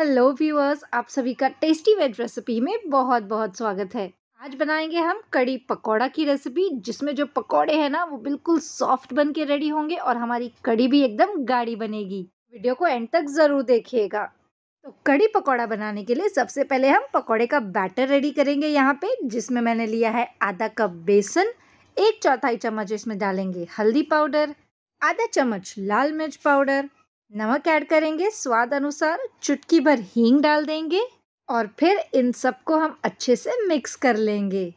hello viewers आप सभी का टेस्टी वेज रेसिपी में बहुत बहुत स्वागत है आज बनाएंगे हम कड़ी पकौड़ा की रेसिपी जिसमें जो पकौड़े हैं ना वो बिल्कुल सॉफ्ट बन के रेडी होंगे और हमारी कड़ी भी एकदम गाढ़ी बनेगी वीडियो को एंड तक ज़रूर देखिएगा तो कड़ी पकौड़ा बनाने के लिए सबसे पहले हम पकौड़े का बैटर रेडी करेंगे यहाँ पे जिसमें मैंने लिया है आधा कप बेसन एक चौथाई चम्मच इसमें डालेंगे हल्दी पाउडर आधा चम्मच लाल मिर्च पाउडर नमक ऐड करेंगे स्वाद अनुसार चुटकी भर हींग डाल देंगे और फिर इन सबको हम अच्छे से मिक्स कर लेंगे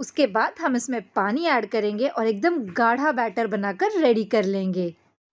उसके बाद हम इसमें पानी ऐड करेंगे और एकदम गाढ़ा बैटर बनाकर रेडी कर लेंगे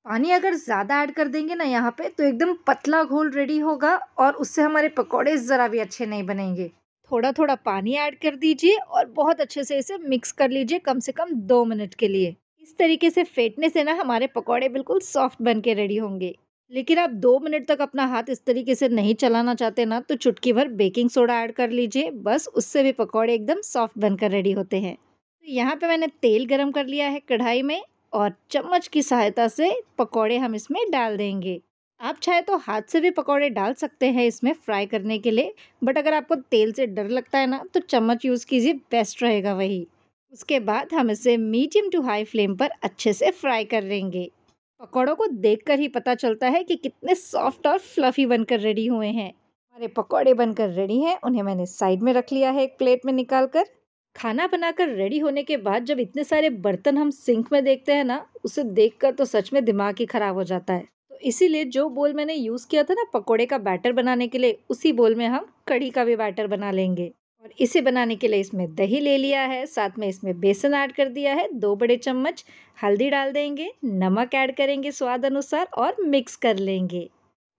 पानी अगर ज़्यादा ऐड कर देंगे ना यहाँ पे तो एकदम पतला घोल रेडी होगा और उससे हमारे पकौड़े ज़रा भी अच्छे नहीं बनेंगे थोड़ा थोड़ा पानी ऐड कर दीजिए और बहुत अच्छे से इसे मिक्स कर लीजिए कम से कम दो मिनट के लिए इस तरीके से फेंटने से ना हमारे पकौड़े बिल्कुल सॉफ्ट बन के रेडी होंगे लेकिन आप दो मिनट तक अपना हाथ इस तरीके से नहीं चलाना चाहते ना तो चुटकी भर बेकिंग सोडा ऐड कर लीजिए बस उससे भी पकौड़े एकदम सॉफ्ट बनकर रेडी होते हैं तो यहाँ पे मैंने तेल गरम कर लिया है कढ़ाई में और चम्मच की सहायता से पकौड़े हम इसमें डाल देंगे आप चाहे तो हाथ से भी पकौड़े डाल सकते हैं इसमें फ्राई करने के लिए बट अगर आपको तेल से डर लगता है ना तो चम्मच यूज़ कीजिए बेस्ट रहेगा वही उसके बाद हम इसे मीडियम टू हाई फ्लेम पर अच्छे से फ्राई कर लेंगे पकौड़ों को देखकर ही पता चलता है कि कितने सॉफ्ट और फ्लफ़ी बनकर रेडी हुए हैं हमारे पकौड़े बनकर रेडी हैं उन्हें मैंने साइड में रख लिया है एक प्लेट में निकाल कर खाना बनाकर रेडी होने के बाद जब इतने सारे बर्तन हम सिंक में देखते हैं ना उसे देख तो सच में दिमाग ही ख़राब हो जाता है तो इसीलिए जो बोल मैंने यूज़ किया था ना पकौड़े का बैटर बनाने के लिए उसी बोल में हम कढ़ी का भी बैटर बना लेंगे और इसे बनाने के लिए इसमें दही ले लिया है साथ में इसमें बेसन ऐड कर दिया है दो बड़े चम्मच हल्दी डाल देंगे नमक ऐड करेंगे स्वाद अनुसार और मिक्स कर लेंगे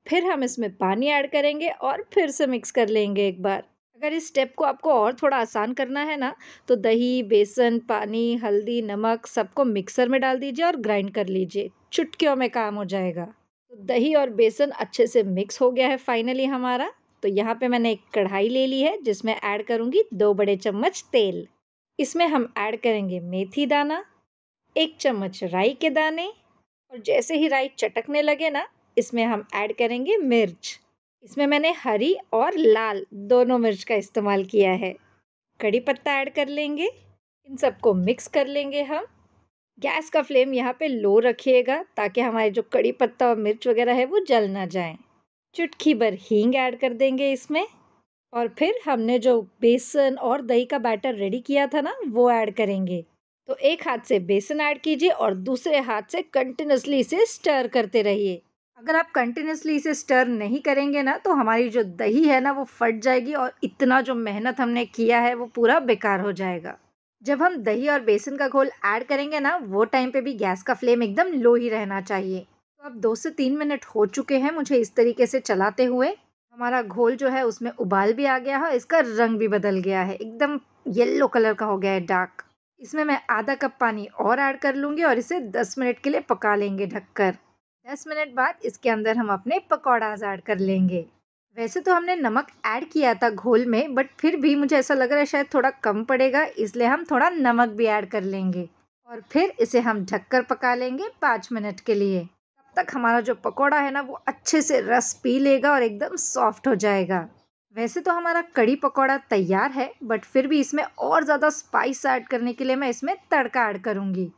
फिर हम इसमें पानी ऐड करेंगे और फिर से मिक्स कर लेंगे एक बार अगर इस स्टेप को आपको और थोड़ा आसान करना है ना तो दही बेसन पानी हल्दी नमक सबको मिक्सर में डाल दीजिए और ग्राइंड कर लीजिए चुटकियों में काम हो जाएगा तो दही और बेसन अच्छे से मिक्स हो गया है फाइनली हमारा तो यहाँ पे मैंने एक कढ़ाई ले ली है जिसमें ऐड करूँगी दो बड़े चम्मच तेल इसमें हम ऐड करेंगे मेथी दाना एक चम्मच राई के दाने और जैसे ही राई चटकने लगे ना इसमें हम ऐड करेंगे मिर्च इसमें मैंने हरी और लाल दोनों मिर्च का इस्तेमाल किया है कड़ी पत्ता ऐड कर लेंगे इन सबको मिक्स कर लेंगे हम गैस का फ्लेम यहाँ पे लो रखिएगा ताकि हमारे जो कड़ी पत्ता और मिर्च वगैरह है वो जल ना जाएं चुटकी भर हींग ऐड कर देंगे इसमें और फिर हमने जो बेसन और दही का बैटर रेडी किया था ना वो ऐड करेंगे तो एक हाथ से बेसन ऐड कीजिए और दूसरे हाथ से कंटिन्यूसली इसे स्टर करते रहिए अगर आप कंटिन्यूसली इसे स्टर नहीं करेंगे ना तो हमारी जो दही है ना वो फट जाएगी और इतना जो मेहनत हमने किया है वो पूरा बेकार हो जाएगा जब हम दही और बेसन का घोल ऐड करेंगे ना वो टाइम पे भी गैस का फ्लेम एकदम लो ही रहना चाहिए तो अब दो से तीन मिनट हो चुके हैं मुझे इस तरीके से चलाते हुए हमारा घोल जो है उसमें उबाल भी आ गया है इसका रंग भी बदल गया है एकदम येल्लो कलर का हो गया है डार्क इसमें मैं आधा कप पानी और ऐड कर लूँगी और इसे दस मिनट के लिए पका लेंगे ढककर दस मिनट बाद इसके अंदर हम अपने पकौड़ाज ऐड कर लेंगे वैसे तो हमने नमक ऐड किया था घोल में बट फिर भी मुझे ऐसा लग रहा है शायद थोड़ा कम पड़ेगा इसलिए हम थोड़ा नमक भी ऐड कर लेंगे और फिर इसे हम ढककर पका लेंगे पाँच मिनट के लिए तक हमारा जो पकौड़ा है ना वो अच्छे से रस पी लेगा और एकदम सॉफ्ट हो जाएगा वैसे तो हमारा कड़ी पकौड़ा तैयार है बट फिर भी इसमें और ज़्यादा स्पाइस ऐड करने के लिए मैं इसमें तड़का ऐड करूँगी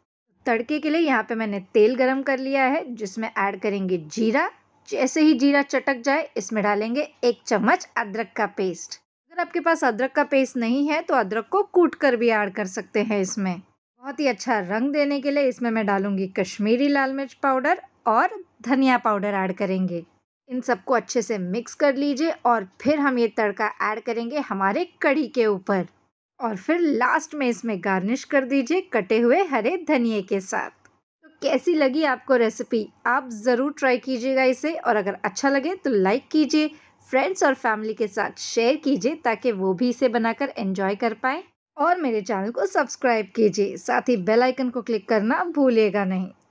तड़के के लिए यहाँ पे मैंने तेल गरम कर लिया है जिसमें ऐड करेंगे जीरा जैसे ही जीरा चटक जाए इसमें डालेंगे एक चम्मच अदरक का पेस्ट अगर आपके पास अदरक का पेस्ट नहीं है तो अदरक को कूट कर भी ऐड कर सकते हैं इसमें बहुत ही अच्छा रंग देने के लिए इसमें मैं डालूंगी कश्मीरी लाल मिर्च पाउडर और धनिया पाउडर ऐड करेंगे इन सबको अच्छे से मिक्स कर लीजिए और फिर हम ये तड़का ऐड करेंगे हमारे कड़ी के ऊपर और फिर लास्ट में इसमें गार्निश कर दीजिए कटे हुए हरे धनिए के साथ तो कैसी लगी आपको रेसिपी आप ज़रूर ट्राई कीजिएगा इसे और अगर अच्छा लगे तो लाइक कीजिए फ्रेंड्स और फैमिली के साथ शेयर कीजिए ताकि वो भी इसे बनाकर एंजॉय कर पाएँ और मेरे चैनल को सब्सक्राइब कीजिए साथ ही बेल आइकन को क्लिक करना भूलिएगा नहीं